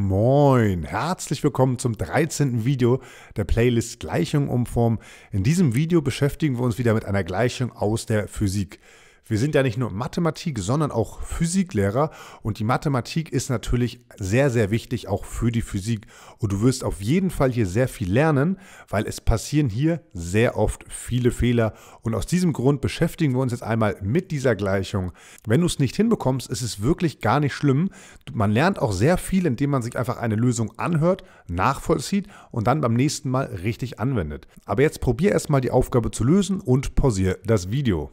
Moin, herzlich willkommen zum 13. Video der Playlist Gleichung umformen. In diesem Video beschäftigen wir uns wieder mit einer Gleichung aus der Physik. Wir sind ja nicht nur Mathematik, sondern auch Physiklehrer und die Mathematik ist natürlich sehr, sehr wichtig auch für die Physik und du wirst auf jeden Fall hier sehr viel lernen, weil es passieren hier sehr oft viele Fehler und aus diesem Grund beschäftigen wir uns jetzt einmal mit dieser Gleichung. Wenn du es nicht hinbekommst, ist es wirklich gar nicht schlimm. Man lernt auch sehr viel, indem man sich einfach eine Lösung anhört, nachvollzieht und dann beim nächsten Mal richtig anwendet. Aber jetzt probier erstmal die Aufgabe zu lösen und pausiere das Video.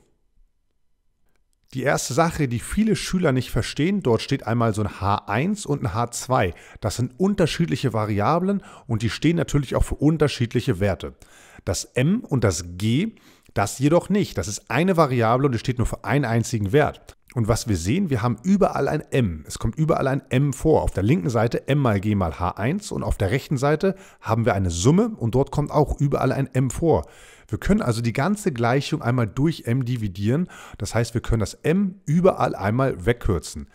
Die erste Sache, die viele Schüler nicht verstehen, dort steht einmal so ein H1 und ein H2. Das sind unterschiedliche Variablen und die stehen natürlich auch für unterschiedliche Werte. Das M und das G, das jedoch nicht. Das ist eine Variable und es steht nur für einen einzigen Wert. Und was wir sehen, wir haben überall ein M. Es kommt überall ein M vor. Auf der linken Seite M mal G mal H1 und auf der rechten Seite haben wir eine Summe und dort kommt auch überall ein M vor. Wir können also die ganze Gleichung einmal durch M dividieren. Das heißt, wir können das M überall einmal wegkürzen.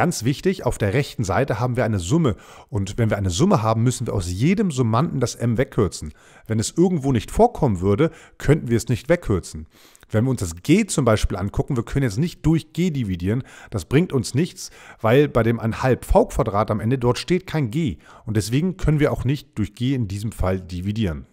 Ganz wichtig, auf der rechten Seite haben wir eine Summe und wenn wir eine Summe haben, müssen wir aus jedem Summanden das m wegkürzen. Wenn es irgendwo nicht vorkommen würde, könnten wir es nicht wegkürzen. Wenn wir uns das g zum Beispiel angucken, wir können jetzt nicht durch g dividieren, das bringt uns nichts, weil bei dem 1,5 v-Quadrat am Ende dort steht kein g und deswegen können wir auch nicht durch g in diesem Fall dividieren.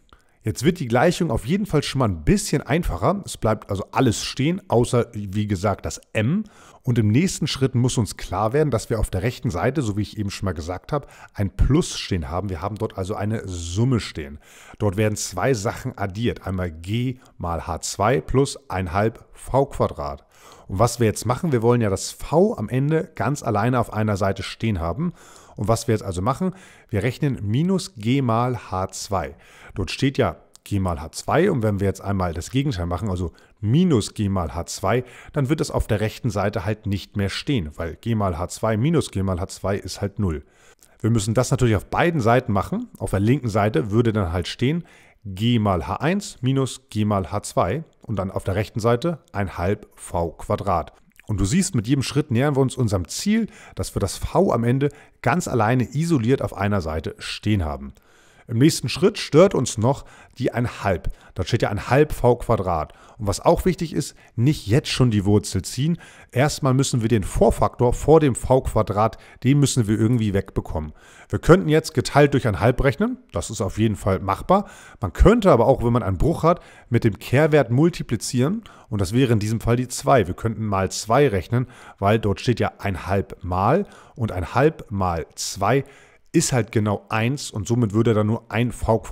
Jetzt wird die Gleichung auf jeden Fall schon mal ein bisschen einfacher. Es bleibt also alles stehen, außer wie gesagt das m. Und im nächsten Schritt muss uns klar werden, dass wir auf der rechten Seite, so wie ich eben schon mal gesagt habe, ein Plus stehen haben. Wir haben dort also eine Summe stehen. Dort werden zwei Sachen addiert. Einmal g mal h2 plus halb v Quadrat. Und was wir jetzt machen, wir wollen ja das v am Ende ganz alleine auf einer Seite stehen haben. Und was wir jetzt also machen, wir rechnen minus g mal h2. Dort steht ja g mal h2 und wenn wir jetzt einmal das Gegenteil machen, also minus g mal h2, dann wird es auf der rechten Seite halt nicht mehr stehen, weil g mal h2 minus g mal h2 ist halt 0. Wir müssen das natürlich auf beiden Seiten machen. Auf der linken Seite würde dann halt stehen g mal h1 minus g mal h2 und dann auf der rechten Seite ein halb v Quadrat. Und du siehst, mit jedem Schritt nähern wir uns unserem Ziel, dass wir das V am Ende ganz alleine isoliert auf einer Seite stehen haben. Im nächsten Schritt stört uns noch die 1,5. Dort steht ja 1,5 v Quadrat. Und was auch wichtig ist, nicht jetzt schon die Wurzel ziehen. Erstmal müssen wir den Vorfaktor vor dem v Quadrat, den müssen wir irgendwie wegbekommen. Wir könnten jetzt geteilt durch 1,5 rechnen. Das ist auf jeden Fall machbar. Man könnte aber auch, wenn man einen Bruch hat, mit dem Kehrwert multiplizieren. Und das wäre in diesem Fall die 2. Wir könnten mal 2 rechnen, weil dort steht ja 1,5 mal und 1,5 mal 2 ist ist halt genau 1 und somit würde dann nur ein v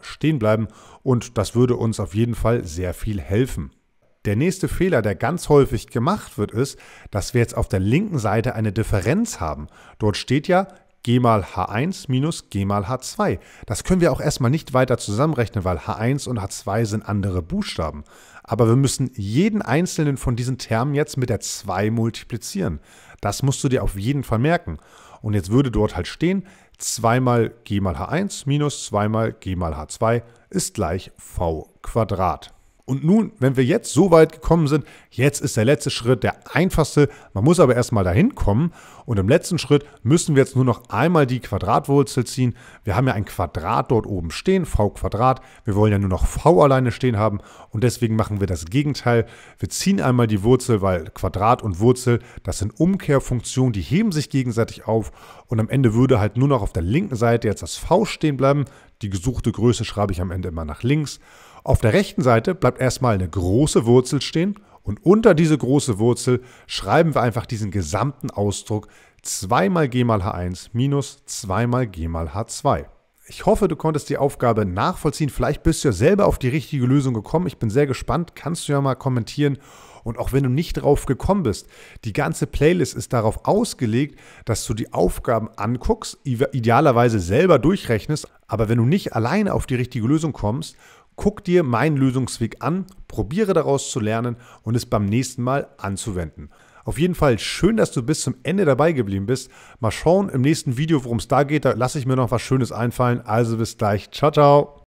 stehen bleiben und das würde uns auf jeden Fall sehr viel helfen. Der nächste Fehler, der ganz häufig gemacht wird, ist, dass wir jetzt auf der linken Seite eine Differenz haben. Dort steht ja g mal h1 minus g mal h2. Das können wir auch erstmal nicht weiter zusammenrechnen, weil h1 und h2 sind andere Buchstaben. Aber wir müssen jeden einzelnen von diesen Termen jetzt mit der 2 multiplizieren. Das musst du dir auf jeden Fall merken. Und jetzt würde dort halt stehen, 2 mal g mal h1 minus 2 mal g mal h2 ist gleich v Quadrat. Und nun, wenn wir jetzt so weit gekommen sind, jetzt ist der letzte Schritt der einfachste. Man muss aber erstmal dahin kommen. Und im letzten Schritt müssen wir jetzt nur noch einmal die Quadratwurzel ziehen. Wir haben ja ein Quadrat dort oben stehen, v Quadrat. Wir wollen ja nur noch v alleine stehen haben. Und deswegen machen wir das Gegenteil. Wir ziehen einmal die Wurzel, weil Quadrat und Wurzel, das sind Umkehrfunktionen, die heben sich gegenseitig auf. Und am Ende würde halt nur noch auf der linken Seite jetzt das v stehen bleiben. Die gesuchte Größe schreibe ich am Ende immer nach links. Auf der rechten Seite bleibt erstmal eine große Wurzel stehen und unter diese große Wurzel schreiben wir einfach diesen gesamten Ausdruck 2 mal g mal h1 minus 2 mal g mal h2. Ich hoffe, du konntest die Aufgabe nachvollziehen. Vielleicht bist du ja selber auf die richtige Lösung gekommen. Ich bin sehr gespannt. Kannst du ja mal kommentieren. Und auch wenn du nicht drauf gekommen bist, die ganze Playlist ist darauf ausgelegt, dass du die Aufgaben anguckst, idealerweise selber durchrechnest. Aber wenn du nicht alleine auf die richtige Lösung kommst, Guck dir meinen Lösungsweg an, probiere daraus zu lernen und es beim nächsten Mal anzuwenden. Auf jeden Fall schön, dass du bis zum Ende dabei geblieben bist. Mal schauen im nächsten Video, worum es da geht. Da lasse ich mir noch was Schönes einfallen. Also bis gleich. Ciao, ciao.